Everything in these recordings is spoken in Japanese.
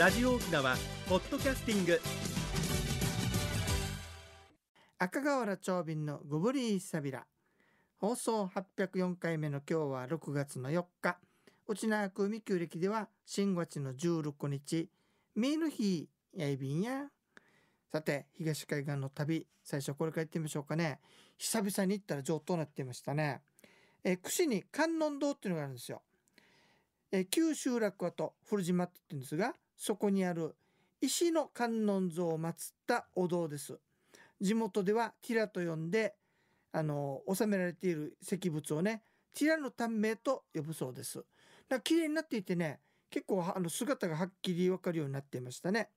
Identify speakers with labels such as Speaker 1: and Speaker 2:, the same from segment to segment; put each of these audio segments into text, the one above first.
Speaker 1: ラジオ沖縄ポッドキャスティング赤瓦長瓶のゴブリーサビラ放送804回目の今日は6月の4日沖縄区海旧暦では新月の16日ミーの日やいびんやさて東海岸の旅最初これから行ってみましょうかね久々に行ったら上等になってましたねえ串に観音堂っていうのがあるんですよえ旧集落跡古島って言ってるんですがそこにある石の観音像を祀ったお堂です地元ではティラと呼んであの収められている石仏をねティラの短命と呼ぶそうですだから綺麗になっていてね結構あの姿がはっきりわかるようになっていましたね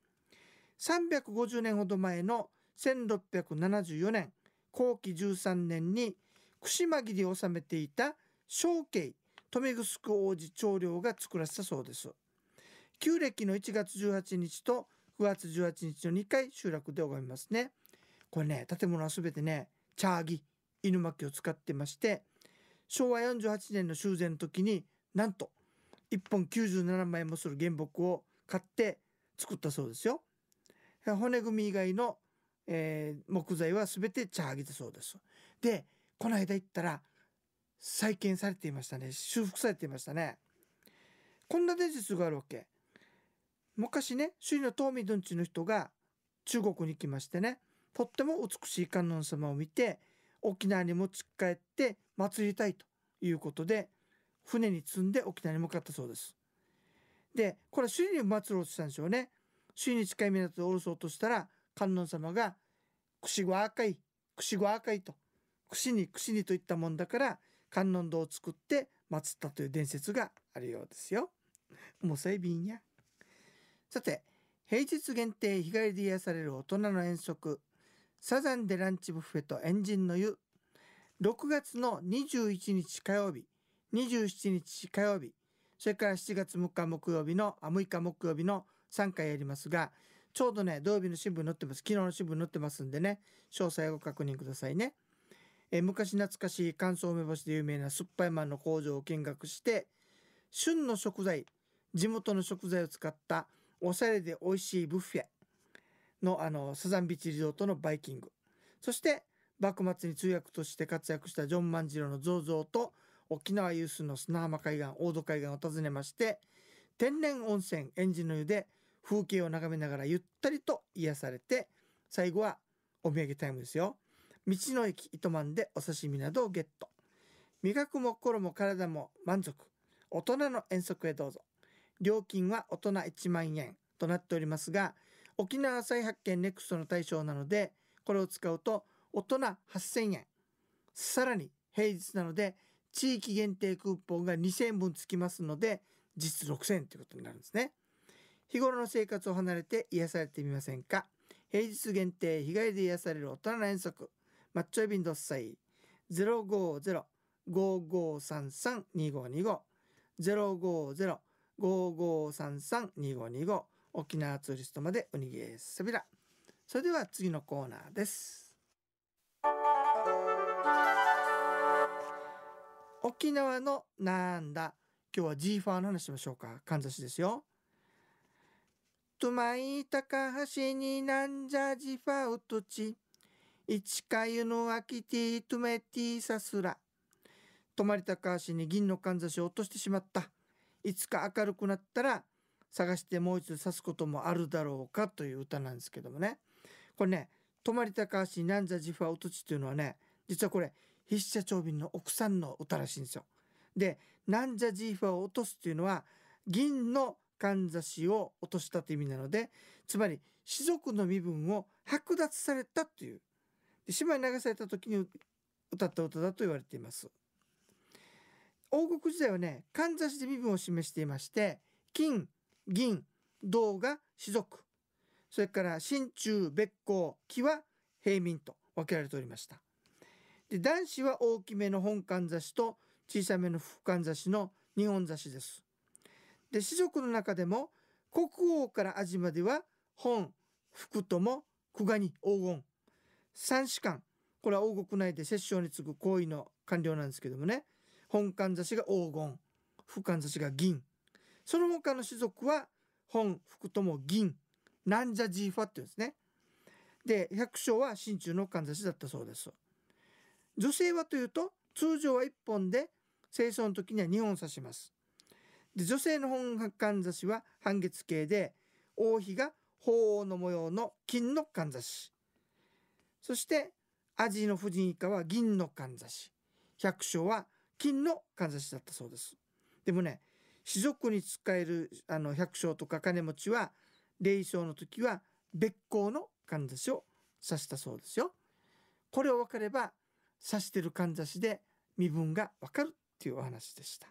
Speaker 1: 350年ほど前の1674年後期13年に串間切りを収めていた正慶留城王子長領が作らせたそうです旧暦の1月18日と9月18日の2回集落で拝みますねこれね建物は全てねチャーギ犬巻を使ってまして昭和48年の修繕の時になんと1本97万円もする原木を買って作ったそうですよ骨組み以外の、えー、木材は全てチャーギだそうですでこの間行ったら再建されていましたね修復されていましたねこんな伝説があるわけ昔ね首里の東美ど地の人が中国に来ましてねとっても美しい観音様を見て沖縄に持ち帰って祭りたいということで船に積んで沖縄に向かったそうです。でこれ首里に祭ろうとしたんでしょうね。首里に近い港で下ろそうとしたら観音様が「串ご赤い串ご赤い」と「串に串に」といったもんだから観音堂を作って祀ったという伝説があるようですよ。もうさいびんや。さて平日限定日帰りで癒される大人の遠足サザンでランチブッフェとエンジンの湯6月の21日火曜日27日火曜日それから7月6日木曜日のあ6日木曜日の3回やりますがちょうどね土曜日の新聞載ってます昨日の新聞載ってますんでね詳細をご確認くださいね。え昔懐かしい乾燥梅干しで有名な酸っぱいマンの工場を見学して旬の食材地元の食材を使ったおしゃれで美味しいブッフェのあのサザンビーチリゾートのバイキングそして幕末に通訳として活躍したジョン万次郎の醸造と沖縄有数の砂浜海岸大戸海岸を訪ねまして天然温泉ジンの湯で風景を眺めながらゆったりと癒されて最後はお土産タイムですよ道の駅糸満でお刺身などをゲット味覚も心も体も満足大人の遠足へどうぞ料金は大人1万円となっておりますが沖縄再発見ネクストの対象なのでこれを使うと大人8000円さらに平日なので地域限定クーポンが2000円分つきますので実6000円ということになるんですね日頃の生活を離れて癒されてみませんか平日限定日帰りで癒される大人の遠足マッチョイビンドッサイ050-5533-2525 050 5533-2525沖縄ツーリストまでウニゲーサビラそれでは次のコーナーです沖縄のなんだ今日はジーファーの話しましょうかかんざしですよとまいたかはしになんじゃじファウトチ一かゆのあきてとめてさすらとまりたかはしに銀のかんざしを落としてしまったいつか明るくなったら探してもう一度刺すこともあるだろうかという歌なんですけどもねこれね「泊まり高橋なんざジファ落とち」というのはね実はこれ筆者長瓶の奥さんの歌らしいんですよ。で「なんじジーファを落とす」というのは銀のかんざしを落としたという意味なのでつまり士族の身分を剥奪されたという島に流された時に歌った歌だと言われています。王国時代はねかんざしで身分を示していまして金銀銅が士族それから心中別公、木は平民と分けられておりましたで男子は大きめの本かんざしと小さめの副かんざしの2本ざしですで士族の中でも国王から味までは本福友久我に黄金三士官これは王国内で摂政に次ぐ行為の官僚なんですけどもね本館差しが黄金副館差しが銀その他の種族は本副とも銀なんじゃジーファっていうんですねで百姓は真鍮のかんざだったそうです女性はというと通常は1本で清掃の時には2本刺しますで女性の本かんざは半月形で王妃が鳳凰の模様の金のかんざそしてアジの婦人以下は銀のかんざ百姓は金のかんざしだったそうですでもね士族に使えるあの百姓とか金持ちは霊障の時は別行のかんざしを指したそうですよこれを分かれば指してるかんざしで身分が分かるっていうお話でした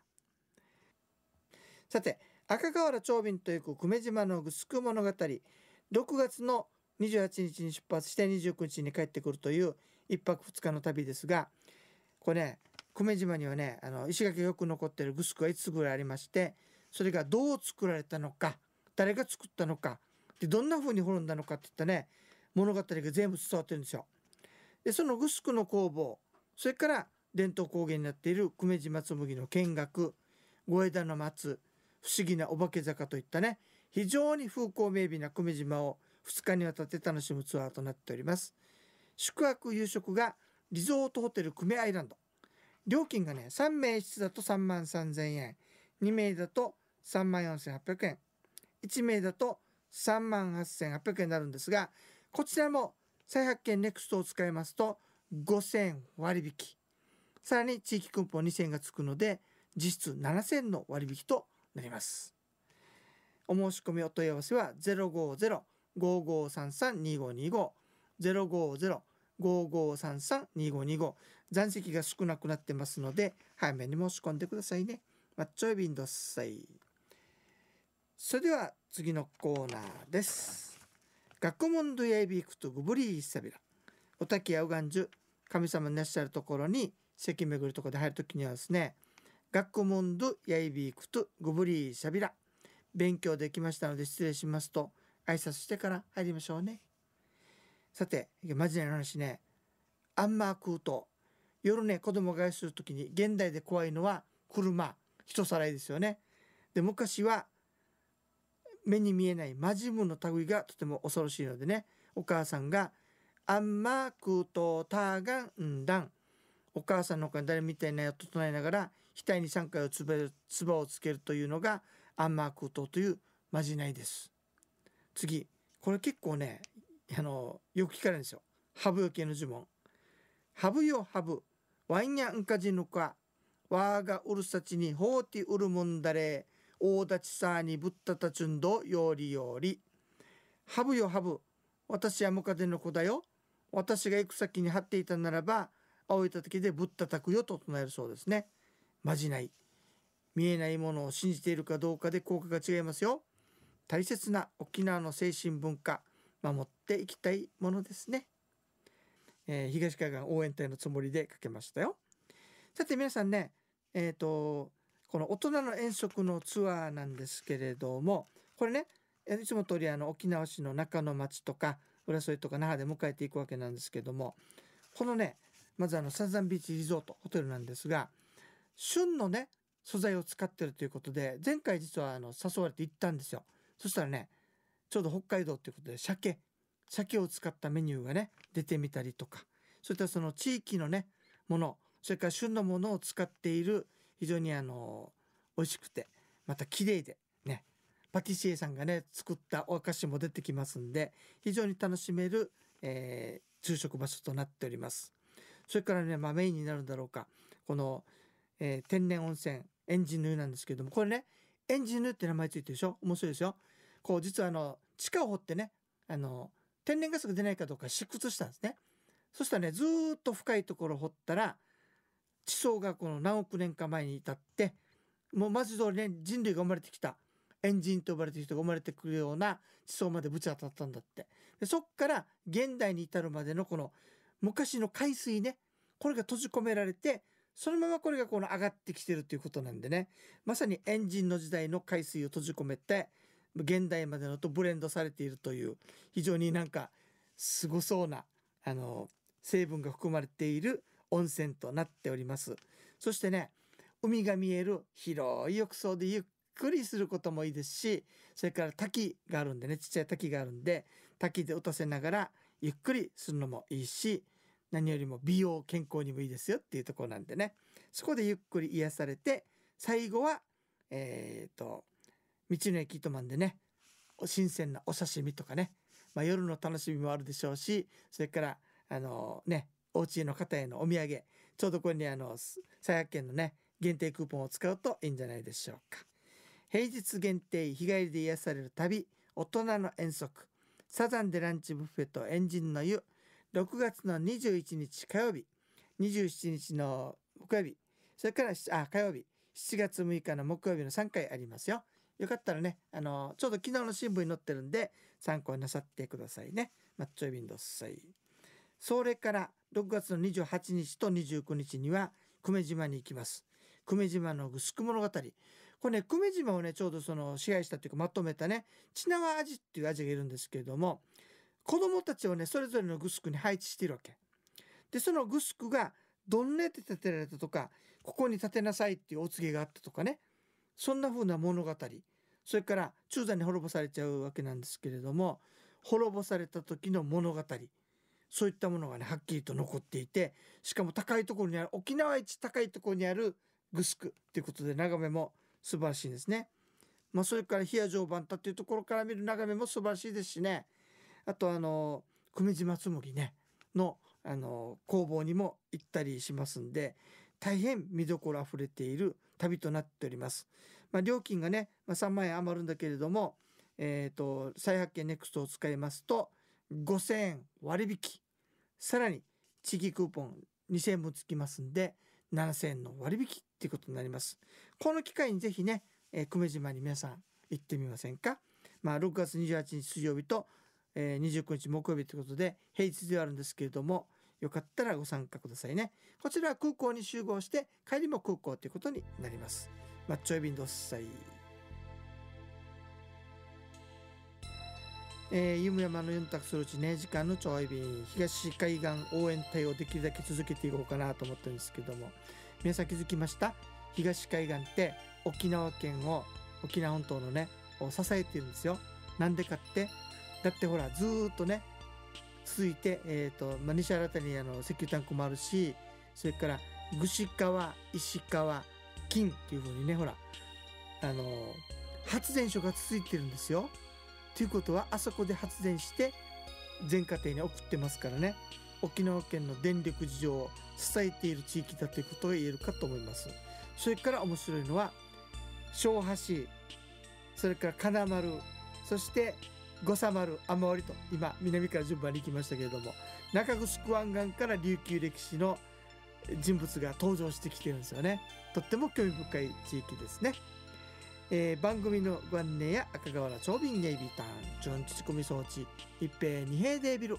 Speaker 1: さて赤瓦長瓶という久米島のぐすく物語6月の28日に出発して29日に帰ってくるという1泊2日の旅ですがこれね久米島にはねあの石垣がよく残ってるグスクが5つぐらいありましてそれがどう作られたのか誰が作ったのかでどんな風に滅んだのかっていったね物語が全部伝わってるんですよ。でそのグスクの工房それから伝統工芸になっている久米島紬の見学五枝の松不思議なお化け坂といったね非常に風光明媚な久米島を2日にわたって楽しむツアーとなっております。宿泊夕食がリゾートホテル久米アイランド料金がね3名室だと3万3000円2名だと3万4800円1名だと3万8800円になるんですがこちらも再発見ネクストを使いますと5000割引さらに地域クーポン2000がつくので実質7000の割引となりますお申し込みお問い合わせは050-5533-2525 050 5533-2525残席が少なくなってますので早めに申し込んでくださいねマッチョイビンドッさい。それでは次のコーナーです学問どやいびくとぐぶりいさびらおたきやうがんじゅ神様のいらっしゃるところに席巡るとこで入るときにはですね学問どやいびくとぐぶりいさびら勉強できましたので失礼しますと挨拶してから入りましょうね。さてマジな話ねあんま食うと夜ね子供がいするときに現代で怖いのは車人さらいですよねで昔は目に見えないマジムの類がとても恐ろしいのでねお母さんが「アあんーくとーガンダン。お母さんの他に誰みたいなやと唱えながら額に3回をつばつばをつけるというのが「アあんまくと」というまじないです次これ結構ねあのよく聞かれるんですよ。ハブけの呪文。ハブよハブ。ワイニャンカジヌカ。わがうるさちにほうてうるもんだれ。大立ちさにぶったたちゅんどよりより。ハブよハブ。私はムカデの子だよ。私が行く先に張っていたならば、青いたきでぶったたくよと唱えるそうですね。まじない。見えないものを信じているかどうかで効果が違いますよ。大切な沖縄の精神文化、守ってていきたいものですね。えー、東海岸応援隊のつもりで書けましたよ。さて皆さんね、えっ、ー、と、この大人の遠足のツアーなんですけれども、これね、いつも通りあの沖縄市の中の町とか、浦添とか那覇で迎えていくわけなんですけども、このね、まずあのサザンビーチリゾートホテルなんですが、旬のね、素材を使ってるということで、前回実はあの誘われて行ったんですよ。そしたらね、ちょうど北海道ということで、鮭鮭を使ったメニューがね出てみたりとかそういったその地域のねものそれから旬のものを使っている非常にあの美味しくてまた綺麗でねパティシエさんがね作ったお菓子も出てきますんで非常に楽しめる、えー、昼食場所となっておりますそれからね、まあ、メインになるんだろうかこの、えー、天然温泉エンジン湯なんですけどもこれねエンジン湯って名前ついてるでしょ面白いでしょこう実はあの地下を掘ってねあの天然ガスが出ないかどうか試掘したんですねそしたらねずっと深いところ掘ったら地層がこの何億年か前に至ってもうマジ通りね人類が生まれてきたエンジンと呼ばれてる人が生まれてくるような地層までぶち当たったんだってでそっから現代に至るまでのこの昔の海水ねこれが閉じ込められてそのままこれがこの上がってきてるということなんでねまさにエンジンの時代の海水を閉じ込めて現代までのとブレンドされているという非常になんかすごそうなあの成分が含まれている温泉となっておりますそしてね海が見える広い浴槽でゆっくりすることもいいですしそれから滝があるんでねちっちゃい滝があるんで滝で落とせながらゆっくりするのもいいし何よりも美容健康にもいいですよっていうとこなんでねそこでゆっくり癒されて最後はえっ、ー、と道の駅まんでね新鮮なお刺身とかね、まあ、夜の楽しみもあるでしょうしそれからあのねお家の方へのお土産ちょうどこれにあの最悪券のね限定クーポンを使うといいんじゃないでしょうか平日限定日帰りで癒される旅大人の遠足サザンでランチブッフェとエンジンの湯6月の21日火曜日27日の木曜日それからあ火曜日7月6日の木曜日の3回ありますよよかったらね、あのちょうど昨日の新聞に載ってるんで、参考になさってくださいね。マッチョイビンドッサイ。それから6月の28日と29日には、久米島に行きます。久米島のグスク物語。これね、久米島をね、ちょうどその支配したというかまとめたね、チナワアジっていうアジがいるんですけれども、子供たちをね、それぞれのグスクに配置しているわけ。で、そのグスクがどんねって建てられたとか、ここに建てなさいっていうお告げがあったとかね、そんな風な物語。それから中山に滅ぼされちゃうわけなんですけれども滅ぼされた時の物語そういったものがねはっきりと残っていてしかも高いところにある沖縄一高いところにあるグスクていうことで眺めも素晴らしいんですね。まあ、それから冷や城番田というところから見る眺めも素晴らしいですしねあとあの久米島紬ねのあの工房にも行ったりしますんで大変見どころあふれている旅となっております。まあ、料金がね、まあ、3万円余るんだけれども、えーと、再発見ネクストを使いますと5,000円割引さらに地域クーポン2,000円もつきますんで7,000円の割引っていうことになります。この機会にぜひね、えー、久米島に皆さん行ってみませんか。まあ、6月28日水曜日と、えー、29日木曜日ということで平日ではあるんですけれどもよかったらご参加くださいねこちらは空港に集合して帰りも空港ということになりますマッチョエビンドッサイえー、や山の4択するうちね時間のょい便東海岸応援隊をできるだけ続けていこうかなと思ってるんですけども皆さん気づきました東海岸って沖縄県を沖縄本島のねを支えてるんですよなんでかってだってほらずっとね続いて、えーとまあ、西新たにあの石油タンクもあるしそれから串川石川金っていうふうにねほらあの発電所が続いてるんですよ。ということはあそこで発電して全家庭に送ってますからね沖縄県の電力事情を支えている地域だということを言えるかと思います。それから面白いのは昭和市それから金丸そして五三丸雨降りと今南から順番に行きましたけれども中城湾岸から琉球歴史の人物が登場してきてるんですよねとっても興味深い地域ですね、えー、番組のご案内や赤瓦町瓶ネイビーターン純地組装置一平二平デービル